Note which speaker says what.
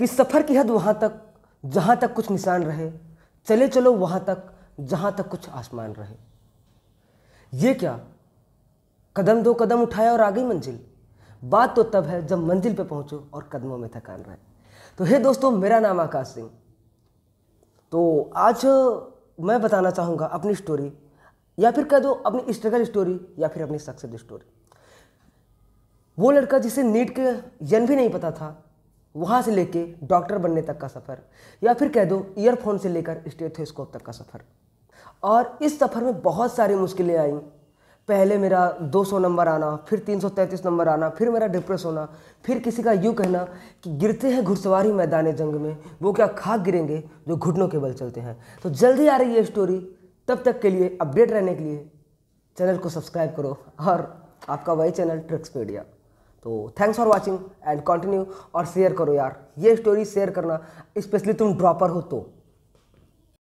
Speaker 1: कि सफ़र की हद वहाँ तक जहाँ तक कुछ निशान रहे चले चलो वहाँ तक जहाँ तक कुछ आसमान रहे ये क्या कदम दो कदम उठाया और आ गई मंजिल बात तो तब है जब मंजिल पे पहुँचो और कदमों में थकान रहे तो हे दोस्तों मेरा नाम आकाश सिंह तो आज मैं बताना चाहूँगा अपनी स्टोरी या फिर कह दो अपनी स्ट्रगल स्टोरी या फिर अपनी सक्सेस स्टोरी वो लड़का जिसे नीट के यन भी नहीं पता था वहाँ से लेके डॉक्टर बनने तक का सफ़र या फिर कह दो ईयरफोन से लेकर स्टेथोस्कोप तक का सफ़र और इस सफ़र में बहुत सारी मुश्किलें आईं पहले मेरा 200 नंबर आना फिर 333 नंबर आना फिर मेरा डिप्रेस होना फिर किसी का यूँ कहना कि गिरते हैं घुड़सवारी मैदान जंग में वो क्या खाक गिरेंगे जो घुटनों के बल चलते हैं तो जल्दी आ रही है स्टोरी तब तक के लिए अपडेट रहने के लिए चैनल को सब्सक्राइब करो और आपका वही चैनल ट्रिक्स मीडिया तो thanks for watching and continue और शेयर करो यार ये स्टोरी शेयर करना स्पेशली तुम ड्रॉपर हो तो